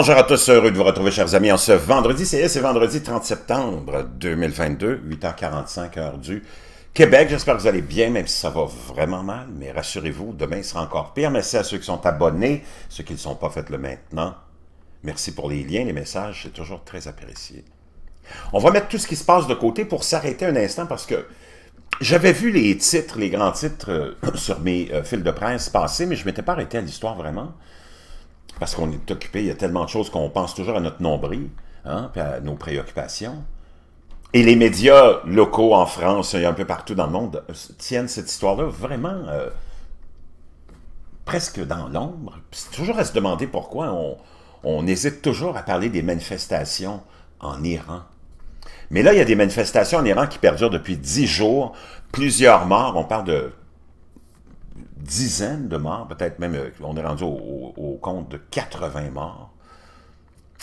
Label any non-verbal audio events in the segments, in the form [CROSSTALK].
Bonjour à tous, heureux de vous retrouver, chers amis, en ce vendredi. C'est vendredi 30 septembre 2022, 8h45, heure du Québec. J'espère que vous allez bien, même si ça va vraiment mal. Mais rassurez-vous, demain, sera encore pire. Merci à ceux qui sont abonnés, ceux qui ne sont pas, faites-le maintenant. Merci pour les liens, les messages, c'est toujours très apprécié. On va mettre tout ce qui se passe de côté pour s'arrêter un instant parce que j'avais vu les titres, les grands titres euh, sur mes euh, fils de presse passer, mais je ne m'étais pas arrêté à l'histoire vraiment. Parce qu'on est occupé, il y a tellement de choses qu'on pense toujours à notre nombril, hein, à nos préoccupations. Et les médias locaux en France et un peu partout dans le monde euh, tiennent cette histoire-là vraiment euh, presque dans l'ombre. C'est toujours à se demander pourquoi on, on hésite toujours à parler des manifestations en Iran. Mais là, il y a des manifestations en Iran qui perdurent depuis dix jours, plusieurs morts, on parle de dizaines de morts, peut-être même, euh, on est rendu au, compte de 80 morts.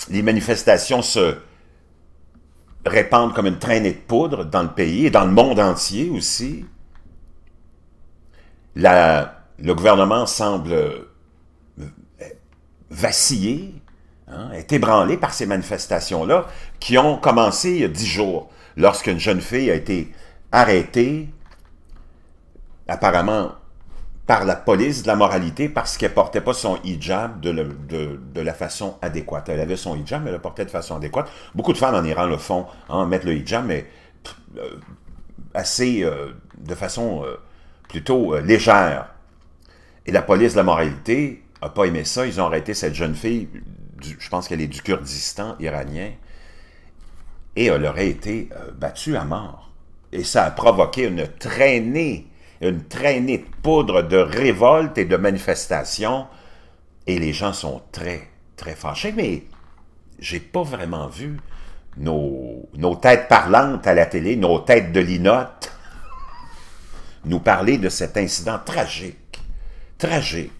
Les manifestations se répandent comme une traînée de poudre dans le pays et dans le monde entier aussi. le gouvernement semble euh, vaciller, hein, est ébranlé par ces manifestations-là qui ont commencé il y a dix jours lorsqu'une jeune fille a été arrêtée, apparemment par la police de la moralité parce qu'elle portait pas son hijab de, la façon adéquate. Elle avait son hijab, mais elle le portait de façon adéquate. Beaucoup de femmes en Iran le font, en hein, mettre le hijab, mais euh, assez euh, de façon euh, plutôt légère. Et la police de la moralité n'a pas aimé ça. Ils ont arrêté cette jeune fille, je pense qu'elle est du Kurdistan iranien, et elle aurait été battue à mort. Et ça a provoqué une traînée une traînée de poudre de révolte et de manifestation. Et les gens sont très, très fâchés, mais j'ai pas vraiment vu nos, nos, têtes parlantes à la télé, nos têtes de linotte, nous parler de cet incident tragique, tragique,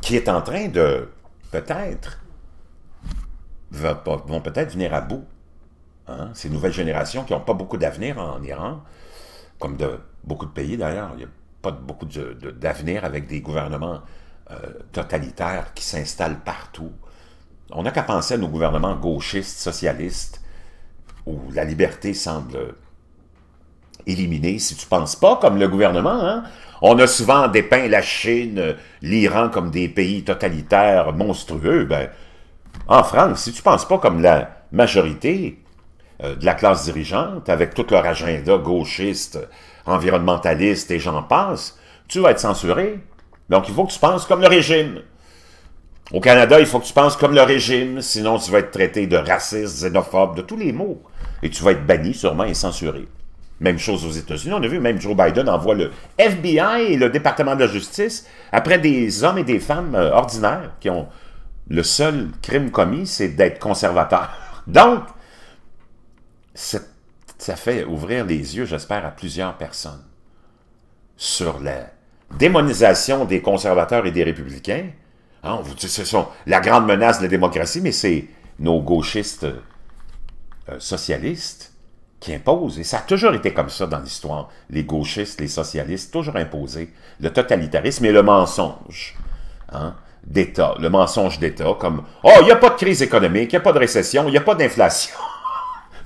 qui est en train de, peut-être, vont peut-être venir à bout. Hein. Ces nouvelles générations qui n'ont pas beaucoup d'avenir en Iran, comme de beaucoup de pays d'ailleurs, il n'y a pas beaucoup d'avenir avec des gouvernements euh, totalitaires qui s'installent partout. On n'a qu'à penser à nos gouvernements gauchistes, socialistes, où la liberté semble éliminée si tu ne penses pas comme le gouvernement. Hein, on a souvent dépeint la Chine, l'Iran comme des pays totalitaires monstrueux. Ben, en France, si tu ne penses pas comme la majorité, euh, de la classe dirigeante, avec tout leur agenda gauchiste, environnementaliste et j'en passe, tu vas être censuré. Donc, il faut que tu penses comme le régime. Au Canada, il faut que tu penses comme le régime, sinon tu vas être traité de raciste, xénophobe, de tous les mots. Et tu vas être banni sûrement et censuré. Même chose aux États-Unis. On a vu, même Joe Biden envoie le FBI et le département de la justice après des hommes et des femmes euh, ordinaires qui ont... Le seul crime commis, c'est d'être conservateur. [LAUGHS] Donc, ça fait ouvrir les yeux, j'espère, à plusieurs personnes sur la démonisation des conservateurs et des républicains. Hein, vous ce sont la grande menace de la démocratie, mais c'est nos gauchistes euh, socialistes qui imposent. Et ça a toujours été comme ça dans l'histoire. Les gauchistes, les socialistes, toujours imposés. Le totalitarisme et le mensonge hein, d'État. Le mensonge d'État comme « Oh, il n'y a pas de crise économique, il n'y a pas de récession, il n'y a pas d'inflation. »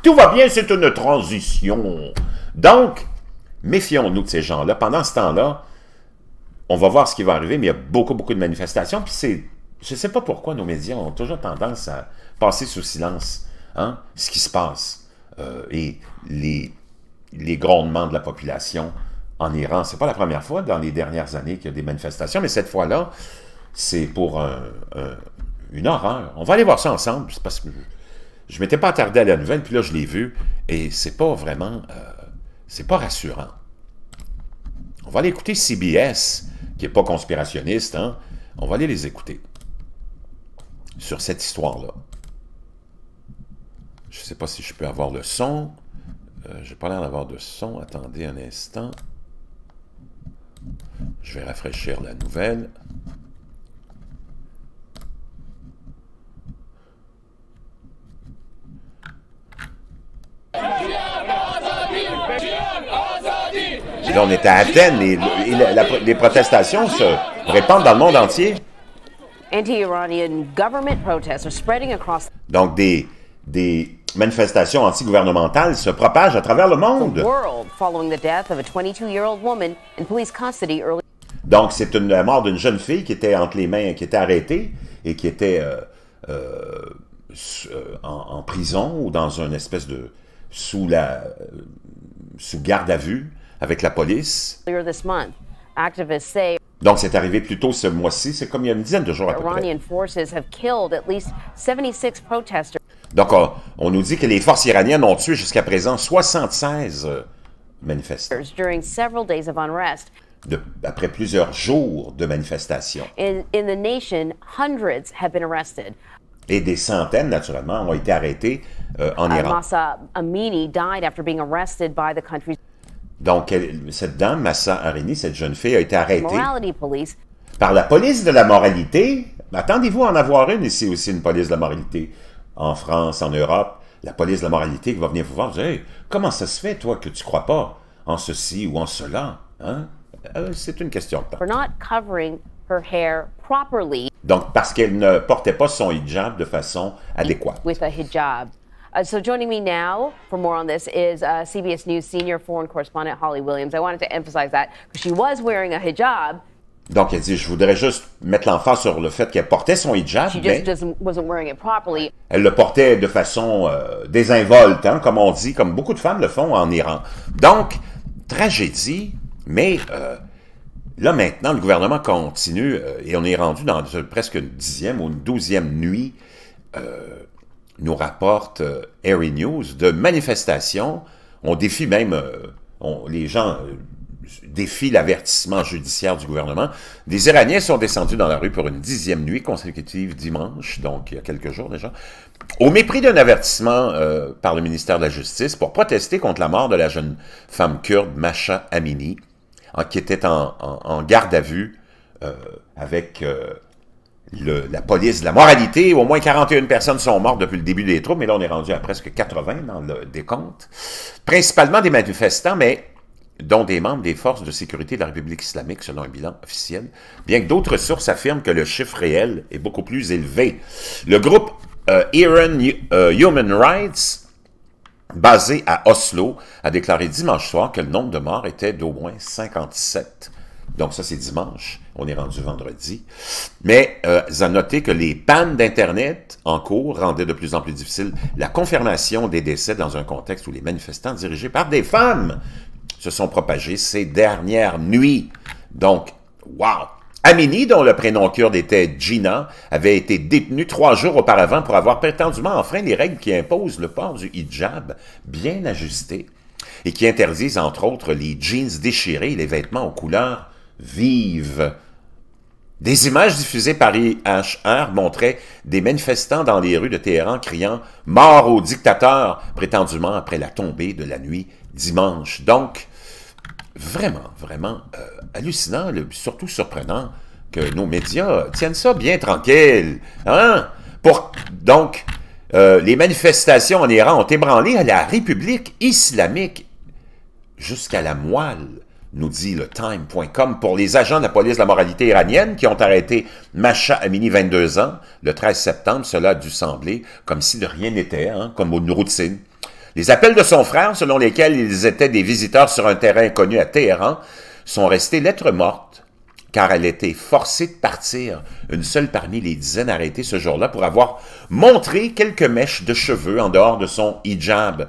Tout va bien, c'est une transition. Donc, méfions-nous de ces gens-là. Pendant ce temps-là, on va voir ce qui va arriver, mais il y a beaucoup, beaucoup de manifestations. Puis c'est, je ne sais pas pourquoi nos médias ont toujours tendance à passer sous silence hein, ce qui se passe euh, et les, grondements de la population en Iran. Ce n'est pas la première fois dans les dernières années qu'il y a des manifestations, mais cette fois-là, c'est pour une horreur. On va aller voir ça ensemble, parce que je m'étais pas attardé à la nouvelle, puis là, je l'ai vue, et c'est pas vraiment... Euh, c'est pas rassurant. On va aller écouter CBS, qui n'est pas conspirationniste, hein? On va aller les écouter sur cette histoire-là. Je ne sais pas si je peux avoir le son. Euh, je n'ai pas l'air d'avoir de son. Attendez un instant. Je vais rafraîchir la nouvelle. on était à Athènes et, les protestations se répandent dans le monde entier. Donc, des, manifestations anti-gouvernementales se propagent à travers le monde. Donc, c'est la mort d'une jeune fille qui était entre les mains, qui était arrêtée et qui était euh, euh, euh, en, en, prison ou dans une espèce de... sous la... sous garde à vue avec la police. Donc, c'est arrivé plus tôt ce mois-ci. C'est comme il y a une dizaine de jours à peu près. Donc, on, nous dit que les forces iraniennes ont tué jusqu'à présent 76 euh, manifestants. après plusieurs jours de manifestations. Et des centaines, naturellement, ont été arrêtés euh, en Iran. Donc, cette dame, Massa Harini, cette jeune fille, a été arrêtée par la police de la moralité. Attendez-vous à en avoir une ici aussi, une police de la moralité. En France, en Europe, la police de la moralité qui va venir vous voir dire Comment ça se fait, toi, que tu ne crois pas en ceci ou en cela hein? euh, C'est une question de temps. Donc, parce qu'elle ne portait pas son hijab de façon adéquate. Donc, elle dit, je voudrais juste mettre l'enfant sur le fait qu'elle portait son hijab, mais elle le portait de façon euh, désinvolte, hein, comme on dit, comme beaucoup de femmes le font en Iran. Donc, tragédie, mais euh, là maintenant, le gouvernement continue euh, et on est rendu dans presque une dixième ou une douzième nuit nous rapporte euh, Airy News, de manifestations. On défie même, euh, les gens euh, défient l'avertissement judiciaire du gouvernement. Des Iraniens sont descendus dans la rue pour une dixième nuit consécutive dimanche, donc il y a quelques jours déjà, au mépris d'un avertissement par le ministère de la Justice pour protester contre la mort de la jeune femme kurde Masha Amini, qui était en, garde à vue avec la police la moralité. Au moins 41 personnes sont mortes depuis le début des troubles, mais là, on est rendu à presque 80 dans le décompte. Principalement des manifestants, mais dont des membres des forces de sécurité de la République islamique, selon un bilan officiel, bien que d'autres sources affirment que le chiffre réel est beaucoup plus élevé. Le groupe euh, Iran euh, Human Rights, basé à Oslo, a déclaré dimanche soir que le nombre de morts était d'au moins 57 donc ça, c'est dimanche. On est rendu vendredi. Mais à euh, noter que les pannes d'Internet en cours rendaient de plus en plus difficile la confirmation des décès dans un contexte où les manifestants dirigés par des femmes se sont propagés ces dernières nuits. Donc, wow! Amini, dont le prénom kurde était Gina, avait été détenue trois jours auparavant pour avoir prétendument enfreint les règles qui imposent le port du hijab bien ajusté et qui interdisent entre autres les jeans déchirés et les vêtements aux couleurs vive. Des images diffusées par IHR montraient des manifestants dans les rues de Téhéran criant « Mort au dictateur !» prétendument après la tombée de la nuit dimanche. Donc, vraiment, vraiment euh, hallucinant, le, surtout surprenant que nos médias tiennent ça bien tranquille. Hein? Pour, donc, euh, les manifestations en Iran ont ébranlé à la République islamique jusqu'à la moelle nous dit le time.com, pour les agents de la police de la moralité iranienne qui ont arrêté Macha Amini, 22 ans, le 13 septembre, cela a dû sembler comme si de rien n'était, hein, comme une routine. Les appels de son frère, selon lesquels ils étaient des visiteurs sur un terrain inconnu à Téhéran, sont restés lettres mortes, car elle était forcée de partir, une seule parmi les dizaines arrêtées ce jour-là, pour avoir montré quelques mèches de cheveux en dehors de son hijab.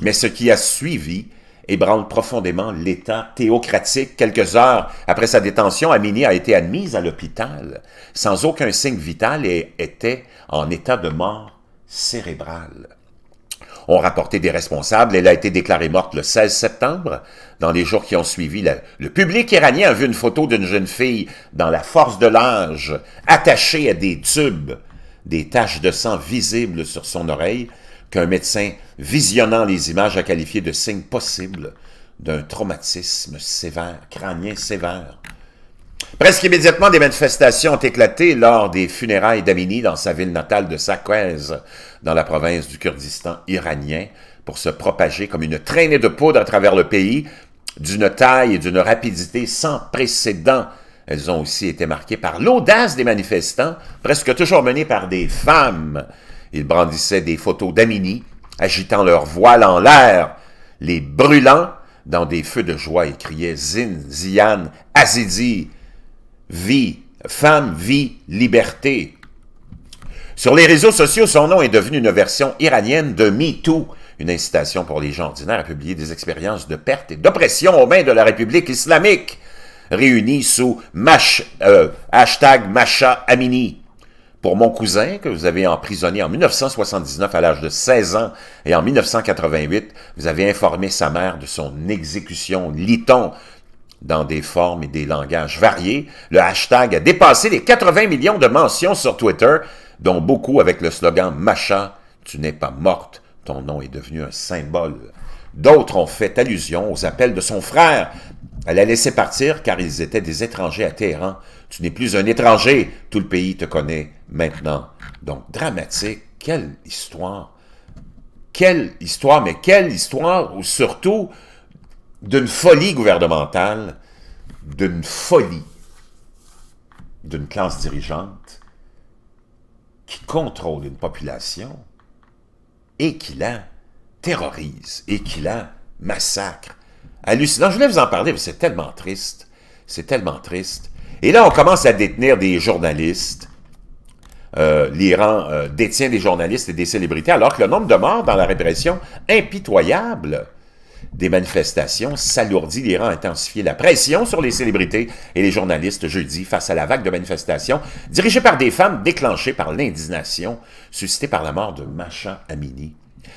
Mais ce qui a suivi ébranle profondément l'État théocratique. Quelques heures après sa détention, Amini a été admise à l'hôpital sans aucun signe vital et était en état de mort cérébrale. On rapportait des responsables, elle a été déclarée morte le 16 septembre. Dans les jours qui ont suivi, le, le public iranien a vu une photo d'une jeune fille dans la force de l'âge, attachée à des tubes, des taches de sang visibles sur son oreille, qu'un médecin visionnant les images a qualifié de signe possible d'un traumatisme sévère, crânien sévère. Presque immédiatement, des manifestations ont éclaté lors des funérailles d'Amini dans sa ville natale de Saqqez, dans la province du Kurdistan iranien, pour se propager comme une traînée de poudre à travers le pays, d'une taille et d'une rapidité sans précédent. Elles ont aussi été marquées par l'audace des manifestants, presque toujours menés par des femmes. Ils brandissaient des photos d'Amini, agitant leur voile en l'air, les brûlant dans des feux de joie et criaient Zin, Zian, Azidi, vie, femme, vie, liberté. Sur les réseaux sociaux, son nom est devenu une version iranienne de MeToo, une incitation pour les gens ordinaires à publier des expériences de perte et d'oppression aux mains de la République islamique, réunies sous euh, hashtag Masha Amini. Pour mon cousin, que vous avez emprisonné en 1979 à l'âge de 16 ans, et en 1988, vous avez informé sa mère de son exécution, lit dans des formes et des langages variés, le hashtag a dépassé les 80 millions de mentions sur Twitter, dont beaucoup avec le slogan « Macha, tu n'es pas morte, ton nom est devenu un symbole ». D'autres ont fait allusion aux appels de son frère. à la laisser partir car ils étaient des étrangers à Téhéran tu n'es plus un étranger. Tout le pays te connaît maintenant. Donc, dramatique. Quelle histoire. Quelle histoire, mais quelle histoire, ou surtout d'une folie gouvernementale, d'une folie d'une classe dirigeante qui contrôle une population et qui la terrorise et qui la massacre. Hallucinant. Je voulais vous en parler, mais c'est tellement triste. C'est tellement triste. Et là, on commence à détenir des journalistes. Euh, L'Iran euh, détient des journalistes et des célébrités, alors que le nombre de morts dans la répression impitoyable des manifestations s'alourdit. L'Iran a intensifié la pression sur les célébrités et les journalistes jeudi face à la vague de manifestations dirigées par des femmes déclenchées par l'indignation suscitée par la mort de Macha Amini,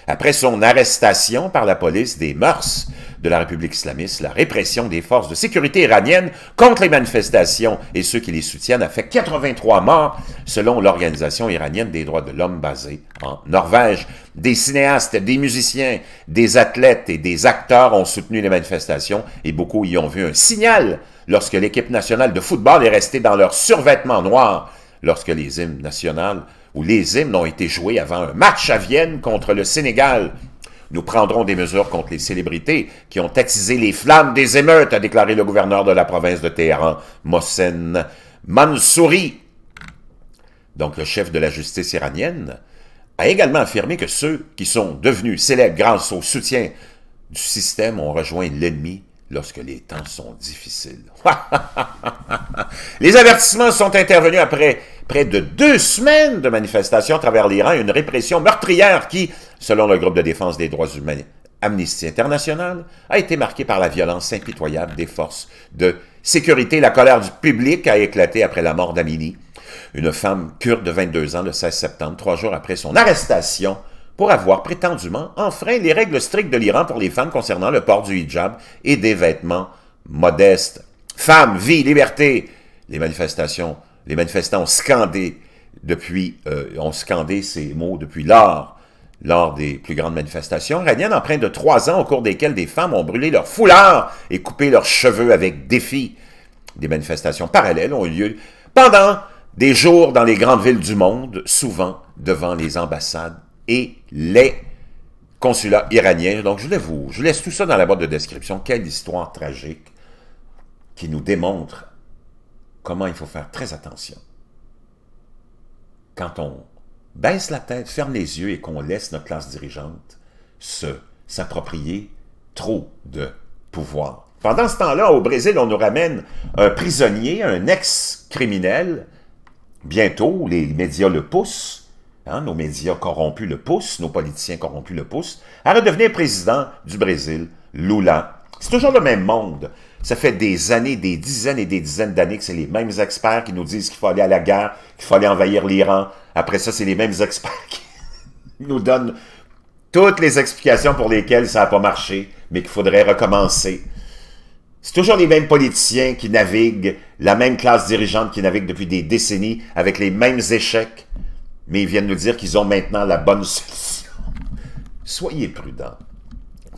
après son arrestation par la police des mœurs de la République islamiste, la répression des forces de sécurité iraniennes contre les manifestations et ceux qui les soutiennent a fait 83 morts selon l'Organisation iranienne des droits de l'homme basée en Norvège. Des cinéastes, des musiciens, des athlètes et des acteurs ont soutenu les manifestations et beaucoup y ont vu un signal lorsque l'équipe nationale de football est restée dans leur survêtement noir lorsque les hymnes nationales où les hymnes ont été joués avant un match à Vienne contre le Sénégal. Nous prendrons des mesures contre les célébrités qui ont attisé les flammes des émeutes, a déclaré le gouverneur de la province de Téhéran, Mohsen Mansouri. Donc le chef de la justice iranienne a également affirmé que ceux qui sont devenus célèbres grâce au soutien du système ont rejoint l'ennemi lorsque les temps sont difficiles. [LAUGHS] les avertissements sont intervenus après près de deux semaines de manifestations à travers l'Iran, une répression meurtrière qui, selon le groupe de défense des droits humains Amnesty International, a été marquée par la violence impitoyable des forces de sécurité. La colère du public a éclaté après la mort d'Amini, une femme kurde de 22 ans le 16 septembre, trois jours après son arrestation pour avoir prétendument enfreint les règles strictes de l'Iran pour les femmes concernant le port du hijab et des vêtements modestes. Femmes, vie, liberté. Les manifestations les manifestants ont scandé depuis, euh, ont scandé ces mots depuis lors, lors des plus grandes manifestations iraniennes, en près de trois ans au cours desquelles des femmes ont brûlé leurs foulards et coupé leurs cheveux avec défi. Des manifestations parallèles ont eu lieu pendant des jours dans les grandes villes du monde, souvent devant les ambassades et les consulats iraniens. Donc, je, vous, je laisse tout ça dans la boîte de description. Quelle histoire tragique qui nous démontre comment il faut faire très attention. Quand on baisse la tête, ferme les yeux et qu'on laisse notre classe dirigeante s'approprier trop de pouvoir. Pendant ce temps-là, au Brésil, on nous ramène un prisonnier, un ex-criminel. Bientôt, les médias le poussent, hein, nos médias corrompus le poussent, nos politiciens corrompus le poussent, à redevenir président du Brésil, Lula c'est toujours le même monde. Ça fait des années, des dizaines et des dizaines d'années que c'est les mêmes experts qui nous disent qu'il faut aller à la guerre, qu'il faut aller envahir l'Iran. Après ça, c'est les mêmes experts qui [LAUGHS] nous donnent toutes les explications pour lesquelles ça n'a pas marché, mais qu'il faudrait recommencer. C'est toujours les mêmes politiciens qui naviguent, la même classe dirigeante qui navigue depuis des décennies avec les mêmes échecs, mais ils viennent nous dire qu'ils ont maintenant la bonne [LAUGHS] solution. Soyez prudents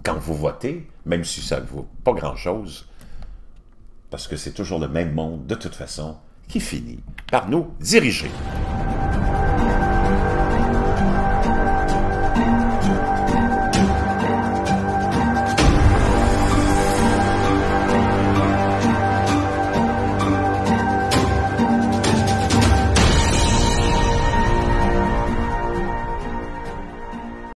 quand vous votez, même si ça ne vaut pas grand-chose, parce que c'est toujours le même monde, de toute façon, qui finit par nous diriger.